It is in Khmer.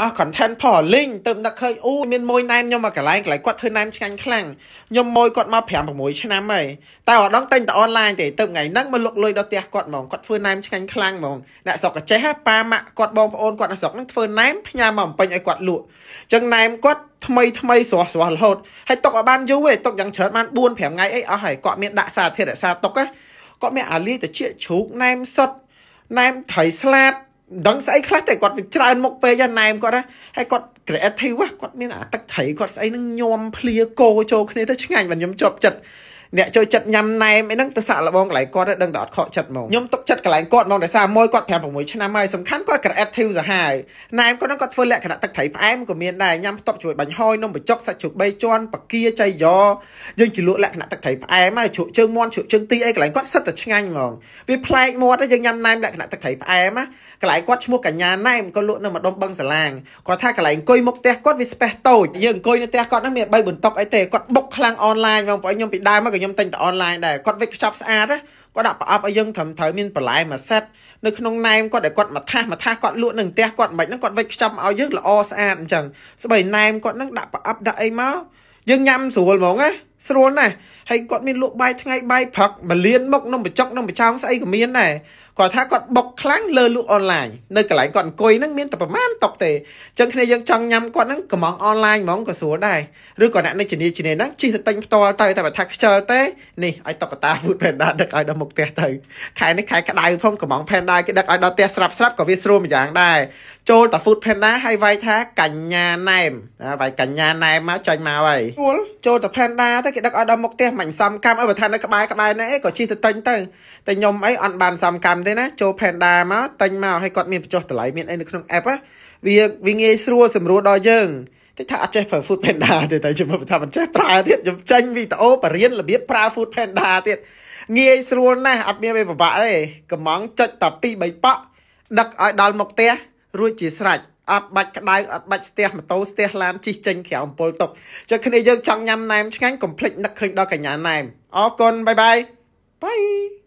អស់ content polling ទៅដឹកឃើញអូមានមួយណែមខ្ញុំមកកន្លែងកន្លែងគាត់ធ្វើណែមឆ្ងាញ់ខ្លាំងខ្ញុំមួយគាត់មក5 6ឆ្នាំហើយតែអត់ដឹងតែងតែ online ទេទៅថ្ងៃហ្នឹងមកលុកលុយដល់ផ្ទះគាត់ហ្មងគាត់ធ្វើណែមឆ្ងាញ់ខ្លាំងហ្មងអ្នកស្រុកកចេះប៉ាម៉ាក់គាត់បងប្អូនគាត់នៅស្រុកហ្នឹងធ្វើណែមផ្ញើមកបំពេញឲ្យគាត់លក់អញ្ចឹងណែមគាត់ថ្មីថ្មីស្រស់ស្រស់រហូតហើយຕົកឲ្យបានយូរទេຕົកយ៉ាងច្រើនបាន4 5ថ្ងៃអីអស់ហើយគាត់មានដាក់សារធាតុរក្សាຕົកគាត់មានអាលីតិចជ្រូកណែមសុតណែមត្រីស្លាតដឹងស្អីខ្លះតែគាត់វាច្រើនមុខពេកណែមគាត់ណាហើយគាត់ creative គាត់មានអាទឹកត្រីគាត់ស្អីនឹងញោមភ្លាកោចូលគ្នាទៅឆ្ងាញ់បាទខ្ញុំជាប់ចិត្តអ្នកចូលចិត្តញ៉ាំណែមអីហ្នឹងទៅសាក់លបងកន្លែងគាត់ដឹងតែអត់ខកចិត្តហ្មងខ្ញុំទុកចិត្តកន្លែងគាត់ហ្មងដោយសារមួយគាត់5 6ឆ្នាំហើយសំខាន់គាត់ creative សាហាវណែមគាត់ហ្នឹងគាត់ធ្វើលក្ខណៈទឹកត្រីផ្អែមក៏មានដែរញ៉ាំផ្ទប់ជាមួយបាញ់ហយនំបញ្ចុកសាច់ជ្រូក3ជាន់បកាចៃយ៉យើងជិលក់លក្ខណៈទឹកត្រីផ្អែមហើយជ្រក់ជើងមាន់ជ្រក់ជើងទីអីកន្លែងគាត់សិតតែឆ្ងាញ់ហ្មងវាប្លែកមាត់យើងញ៉ាំណែមលក្ខណៈទឹកត្រីផ្អែមណាកន្លែងគាត់ឈ្មោះកញ្ញាណែមក៏លក់នៅម្ដុំបឹងសាឡាងគាត់ថាកន្លែងអង្គុយមុខផ្ទះគាត់វាស្ពេសតូចយើងអង្គុយនៅផ្ទះគាត់ហ្នឹងមាន3បន្តុកអីទេគាត់បុកខ្លាំងអនឡាញហ្មងបងខ្ញុំពីដើមមកក៏ខ្ញុំទិញតែអនឡាញដែរគាត់វេចខ្ចប់ស្អាតណាគាត់ដាក់ប្រអប់ឲ្យយើងត្រឹមត្រូវមានបន្លែមួយសិតនៅក្នុងណែមគាត់ដែលគាត់មកថាសមកថាសគាត់លក់នឹងផ្ទះគាត់មិនហ្នឹងគាត់វេចខ្ចប់ឲ្យយើងល្អស្អាតអញ្ចឹងស្បៃណែមគាត់ហ្នឹងដាក់ប្រអប់ដាក់អីមកយើងញ៉ាំស្រួលហ្មងណាស្រួលណាស់ហើយគាត់មានលក់បាយថ្ងៃបាយព្រឹកមលៀនមុខនំបញ្ចុកនំបញ្ចោងស្អីក៏មានដែរគាត់ថាគាត់បុកខ្លាំងលើលក់អនឡាញនៅកន្លែងគាត់អង្គុយហ្នឹងមានតែប្រមាណតុកទេអញ្ចឹងគ្នាយើងចង់ញ៉ាំគាត់ហ្នឹងកំងអនឡាញហ្មងក៏ស្រួលដែរឬក៏អ្នកនៅជំនាញជំនាញហ្នឹងជិះទៅទិញផ្ទាល់ទៅតែបើថាខ្ជិលទេនេះឲ្យតុកតា Food Panda ដឹកឲ្យដល់មុខផ្ទះទៅខែនេះខែក្តៅផងកំង Panda គេដឹកឲ្យដល់ផ្ទះស្រាប់ស្រាប់ក៏វាស្រួលម្យ៉ាងដែរចូលតែ Food Panda ឲ្យវាយថាកញ្ញាណែមវាយកញ្ញាណែមមកចាញ់មកហើយកចូលទៅផែនដាទៅគេដឹកឲ្យដល់មុខផ្ទះមិនសំកម្មឲ្យបើថានៅក្បែរក្បែរហ្នឹងអីក៏ជិះទៅទិញទៅតែខ្ញុំអីអត់បានសំកម្មទេណាចូលផែនដាមកទិញមកឲ្យគាត់មានបញ្ចុះតម្លៃមានអីនៅក្នុង app ណាវាវាងាយស្រួលសម្រួលដល់យើងតិចថាអត់ចេះប្រើ food panda ទេតែខ្ញុំថាមិនចេះប្រើទៀតខ្ញុំចាញ់វីដេអូបរៀនរបៀបប្រើ food panda ទៀតងាយស្រួលណាស់អត់មានអីពិបាកទេកំងចុចតែ2 3ប៉ាក់ដឹកឲ្យដល់មុខផ្ទះរួចជាស្រេចអត់បាច់ក្តៅអត់បាច់ស្ទះម៉ូតូស្ទះឡានជិះចេញក្រៅអំពើទុកចឹងគ្នាយើងចង់ញ៉ាំណែមឆ្ងាញ់កុំភ្លេចនឹកឃើញដល់កញ្ញាណែមអរគុណបាយបាយបាយ